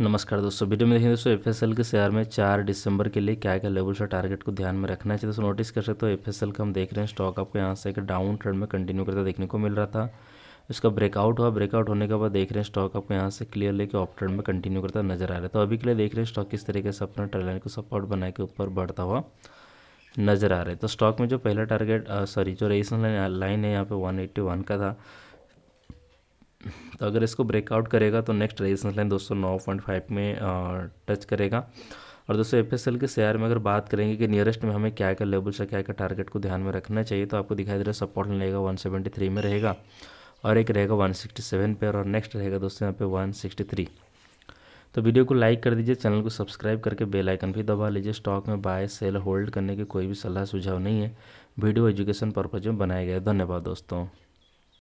नमस्कार दोस्तों वीडियो में देखिए दोस्तों एफ के शेयर में चार दिसंबर के लिए क्या क्या लेवल से टारगेट को ध्यान में रखना चाहिए दोस्तों नोटिस कर सकते हो एफ का हम देख रहे हैं स्टॉक आपको यहाँ से एक डाउन ट्रेंड में कंटिन्यू करता देखने को मिल रहा था इसका ब्रेकआउट हुआ ब्रेकआउट होने के बाद देख रहे हैं स्टॉक आपको यहाँ से क्लियर लेकर ऑफ ट्रेंड में कंटिन्यू करता नजर आ रहा है तो अभी के लिए देख रहे हैं स्टॉक किस तरीके से अपना ट्रेलाइन को सपोर्ट बना के ऊपर बढ़ता हुआ नजर आ रहा है तो स्टॉक में जो पहला टारगेट सॉरी जो रेसन लाइन है यहाँ पे वन का था तो अगर इसको ब्रेकआउट करेगा तो नेक्स्ट रेजिस्टेंस लाइन दोस्तों नौ पॉइंट फाइव में टच करेगा और दोस्तों एफ के शेयर में अगर बात करेंगे कि नियरेस्ट में हमें क्या क्या लेवल्स है क्या क्या टारगेट को ध्यान में रखना चाहिए तो आपको दिखाई दे रहा है सपोर्ट रहेगा वन में रहेगा और एक रहेगा वन पे और नेक्स्ट रहेगा दोस्तों यहाँ पे वन तो वीडियो को लाइक कर दीजिए चैनल को सब्सक्राइब करके बेल आइकन भी दबा लीजिए स्टॉक में बाय सेल होल्ड करने की कोई भी सलाह सुझाव नहीं है वीडियो एजुकेशन पर्पज़ में बनाया गया धन्यवाद दोस्तों